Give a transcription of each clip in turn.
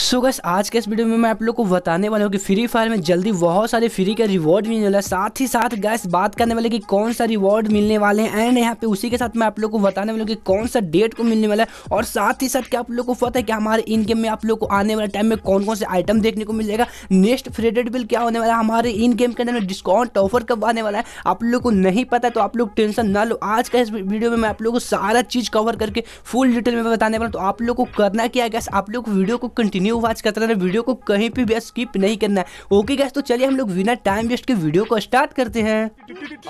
सो so आज के इस वीडियो में मैं आप लोग को बताने वाला हूँ कि फ्री फायर में जल्दी बहुत सारे फ्री के रिवॉर्ड मिलने वाला है साथ ही साथ गैस बात करने वाले कि कौन सा रिवॉर्ड मिलने वाले हैं एंड यहाँ पे उसी के साथ मैं आप लोग को बताने वाला हूँ कि कौन सा डेट को मिलने वाला है और साथ ही साथ क्या आप लोग को पता है कि हमारे इन गेम में आप लोग को आने वाले टाइम में कौन कौन से आइटम देखने को मिलेगा नेक्स्ट फ्रेडेड बिल क्या होने वाला है हमारे इन गेम के अंदर डिस्काउंट ऑफर कब आने वाला है आप लोग को नहीं पता तो आप लोग टेंशन ना लो आज का इस वीडियो में मैं आप लोग को सारा चीज़ कवर करके फुल डिटेल में बताने वाला तो आप लोग को करना क्या गैस आप लोग वीडियो को कंटिन्यू कंटिन्यू वॉच करते रहना वीडियो को कहीं पर भी स्किप नहीं करना ओके गैस तो चलिए हम लोग बिना टाइम वेस्ट के वीडियो को स्टार्ट करते हैं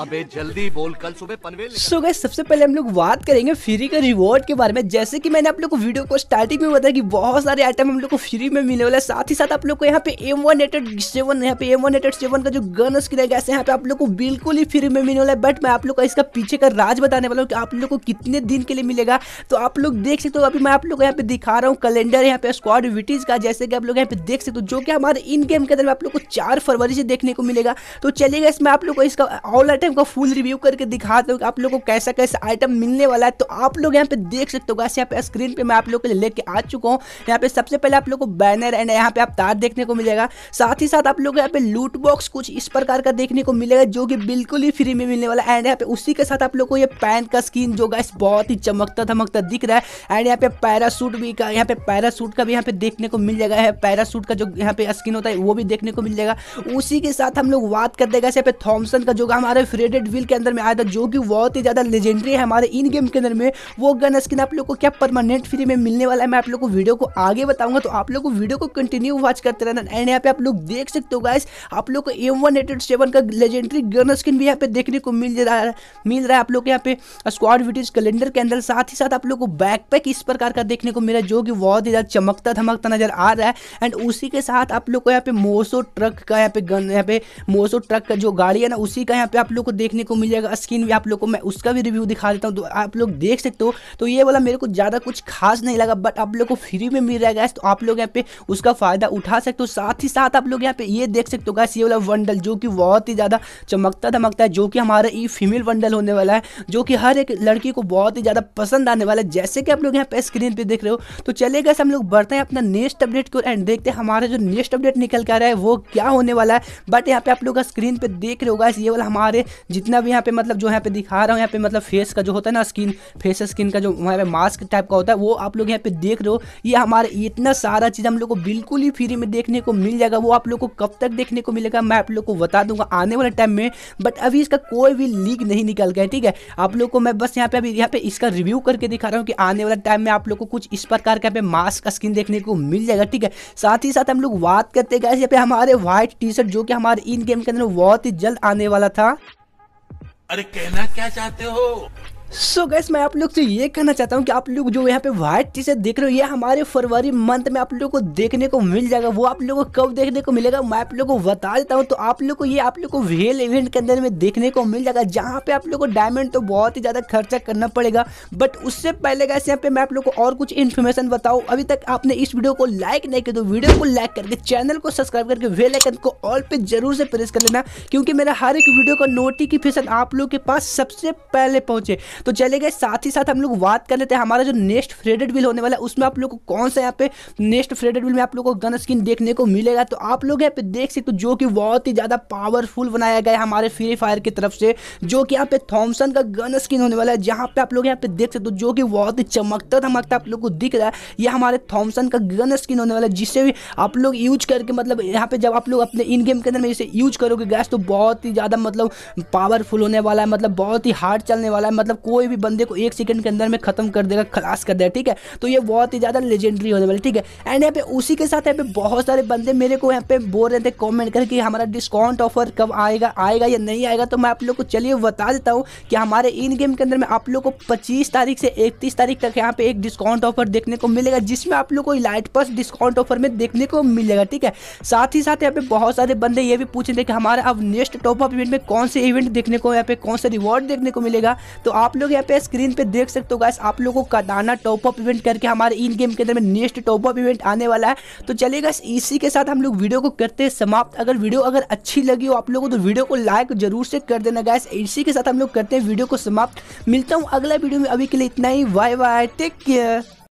अबे जल्दी बोल कल सुबह पनवेल सो गैस सबसे पहले हम लोग बात करेंगे फ्री के रिवॉर्ड के बारे में जैसे कि मैंने आप लोग को वीडियो को स्टार्टिंग में बताया कि बहुत सारे आइटम हम लोग को फ्री में मिलने वाला है साथ ही साथ आप लोग को यहाँ पे एम वन एटेड सेवन यहाँ पे एम वन एटेड सेवन का जो गन स्किन है गैस यहाँ पे आप लोग को बिल्कुल ही फ्री में मिलने वाला है बट मैं आप लोग का इसका पीछे का राज बताने वाला हूँ कि आप लोग को कितने दिन के लिए मिलेगा तो आप लोग देख सकते हो अभी मैं आप लोग को यहाँ पे दिखा रहा हूँ कैलेंडर यहाँ पे स्क्वाड विटीज का जैसे कि आप लोग यहाँ पे देख सकते हो जो कि हमारे इन गेम के अंदर आप लोग को चार फरवरी से देखने को मिलेगा तो चलेगा इसमें आप लोग को इसका ऑल आइटम का फुल रिव्यू करके दिखाता हूँ आप लोग को कैसा कैसा आइटम मिलने वाला है तो आप लोग यहाँ पे देख सकते हो यहाँ पे स्क्रीन पर मैं आप लोग के लिए लेके आ चुका हूँ यहाँ पे सबसे पहले आप लोग को बैनर एंड यहाँ पे आप तार देखने को मिलेगा साथ ही साथ आप लोग यहाँ पे लूट बॉक्स कुछ इस प्रकार का देखने को मिलेगा जो कि बिल्कुल ही फ्री में मिलने वाला एंड यहाँ पे उसी के साथ आप लोग को ये पैंट का स्क्रीन जो गाइस बहुत ही चमकता धमकता दिख रहा है एंड यहाँ पे पैरासूट भी का यहाँ पे पैरासूट का भी यहाँ पे देखने देखने को मिल जाएगा पैरासूट का जो यहाँ पे स्किन होता है वो भी देखने को मिल जाएगा उसी के साथ हम लोग बात करते हैं यहाँ पे थॉमसन का जो हमारे फ्रेडेड व्हील के अंदर में आया था जो कि बहुत ही ज़्यादा लेजेंडरी है हमारे इन गेम के अंदर में वो गन स्किन आप लोग को क्या परमानेंट फ्री में मिलने वाला है मैं आप लोग को वीडियो को आगे बताऊंगा तो आप लोग को वीडियो को कंटिन्यू वॉच करते रहना एंड यहाँ पे आप लोग देख सकते हो गाइस आप लोग को एम वन एटेड सेवन का लेजेंडरी गन स्किन भी यहाँ पे देखने को मिल रहा है मिल रहा है आप लोग यहाँ पे स्क्वाड विटेज कैलेंडर के अंदर साथ ही साथ आप लोग को बैकपैक इस प्रकार का देखने को मिला जो कि बहुत ही ज़्यादा चमकता धमकता नजर आ रहा है एंड उसी के साथ आप लोग को यहाँ पे मोसो ट्रक का यहाँ पे गन यहाँ पे मोसो ट्रक का जो गाड़ी है ना उसी का यहाँ पे आप लोग को देखने को मिल जाएगा स्किन भी आप लोग को मैं उसका भी रिव्यू दिखा देता हूँ तो आप लोग देख सकते हो तो ये वाला मेरे को ज़्यादा कुछ खास नहीं लगा बट आप लोग को फ्री में मिल रहा है तो आप लोग यहाँ पे उसका फ़ायदा उठा सकते हो साथ ही साथ आप लोग यहाँ पे ये देख सकते हो गैस ये वाला वंडल जो कि बहुत ही ज़्यादा चमकता धमकता है जो कि हमारा ये फीमेल वंडल होने वाला है जो कि हर एक लड़की को बहुत ही ज़्यादा पसंद आने वाला है जैसे कि आप लोग यहाँ पे स्क्रीन पर देख रहे हो तो चले गए हम लोग बढ़ते हैं अपना ने नेक्स्ट अपडेट को एंड देखते हैं हमारा जो नेक्स्ट अपडेट निकल कर रहा है वो क्या होने वाला है बट यहाँ पे आप लोग का स्क्रीन पे देख रहे होगा ये वाला हमारे जितना भी यहाँ पे मतलब जो यहाँ पे दिखा रहा हूँ यहाँ पे मतलब फेस का जो होता है ना स्किन फेस स्किन का जो वहाँ पे मास्क टाइप का होता है वो आप लोग यहाँ पे देख रहे हो ये हमारे इतना सारा चीज़ हम लोग को बिल्कुल ही फ्री में देखने को मिल जाएगा वो आप लोग को कब तक देखने को मिलेगा मैं आप लोग को बता दूंगा आने वाले टाइम में बट अभी इसका कोई भी लीक नहीं निकल गया ठीक है आप लोग को मैं बस यहाँ पे अभी यहाँ पे इसका रिव्यू करके दिखा रहा हूँ कि आने वाला टाइम में आप लोग को कुछ इस प्रकार का मास्क स्किन देखने को मिल जाएगा ठीक है साथ ही साथ हम लोग बात करते हैं पे हमारे व्हाइट टी शर्ट जो कि हमारे इन गेम के अंदर बहुत ही जल्द आने वाला था अरे कहना क्या चाहते हो सो so गैस मैं आप लोग से ये कहना चाहता हूँ कि आप लोग जो यहाँ पे व्हाइट टी शर्ट देख रहे हो ये हमारे फरवरी मंथ में आप लोगों को देखने को मिल जाएगा वो आप लोग को कब देखने को मिलेगा मैं आप लोग को बता देता हूँ तो आप लोग को ये आप लोग को वेल इवेंट के अंदर में देखने को मिल जाएगा जहाँ पे आप लोग को डायमंड तो बहुत ही ज़्यादा खर्चा करना पड़ेगा बट उससे पहले गैस यहाँ पे मैं आप लोग को और कुछ इन्फॉर्मेशन बताऊँ अभी तक आपने इस वीडियो को लाइक नहीं किया तो वीडियो को लाइक करके चैनल को सब्सक्राइब करके वेलाइकन को ऑल पे जरूर से प्रेस कर लेना क्योंकि मेरा हर एक वीडियो का नोटिफिकेशन आप लोग के पास सबसे पहले पहुँचे तो चले गए साथ ही साथ हम लोग बात कर लेते हैं हमारा जो नेक्स्ट फ्रेडेड बिल होने वाला है उसमें आप लोग को कौन सा यहाँ पे नेक्स्ट फ्रेडेड बिल में आप लोग को गन स्किन देखने को मिलेगा तो आप लोग यहाँ पे देख सकते हो जो कि बहुत ही ज़्यादा पावरफुल बनाया गया है हमारे फ्री फायर की तरफ से जो कि यहाँ पे थॉमसन का गन स्किन होने वाला है जहाँ पे आप लोग यहाँ पे देख सकते हो जो कि बहुत ही चमकता धमकता आप लोग को दिख रहा है यह हमारे थॉमसन का गन स्किन होने वाला है जिससे भी आप लोग यूज करके मतलब यहाँ पे जब आप लोग अपने इन गेम के अंदर में इसे यूज करोगे गैस तो बहुत ही ज़्यादा मतलब पावरफुल होने वाला है मतलब बहुत ही हार्ड चलने वाला है मतलब कोई भी बंदे को एक सेकंड के अंदर में खत्म कर देगा खलास कर देगा ठीक है तो ये बहुत ही ज़्यादा लेजेंडरी होने वाले ठीक है एंड यहाँ पे उसी के साथ यहाँ पे बहुत सारे बंदे मेरे को यहाँ पे बोल रहे थे कॉमेंट कर कि हमारा डिस्काउंट ऑफर कब आएगा आएगा या नहीं आएगा तो मैं आप लोग को चलिए बता देता हूँ कि हमारे इन गेम के अंदर में आप लोग को पच्चीस तारीख से इकतीस तारीख तक यहाँ पे एक डिस्काउंट ऑफर देखने को मिलेगा जिसमें आप लोग को लाइट पर्स डिस्काउंट ऑफर में देखने को मिलेगा ठीक है साथ ही साथ यहाँ पे बहुत सारे बंदे ये भी पूछे थे कि हमारा अब नेक्स्ट टॉप अप इवेंट में कौन से इवेंट देखने को यहाँ पे कौन सा रिवॉर्ड देखने को मिलेगा तो आप आप लोग यहाँ पे स्क्रीन पे देख सकते हो गाइस आप लोगों को कदाना टॉप अप इवेंट करके हमारे इन गेम के अंदर में नेक्स्ट टॉप अप इवेंट आने वाला है तो चलेगा इसी के साथ हम लोग वीडियो को करते हैं समाप्त अगर वीडियो अगर अच्छी लगी हो आप लोगों को तो वीडियो को लाइक जरूर से कर देना गाइस इसी के साथ हम लोग करते हैं वीडियो को समाप्त मिलता हूँ अगला वीडियो में अभी के लिए इतना ही बाय बाय टेक केयर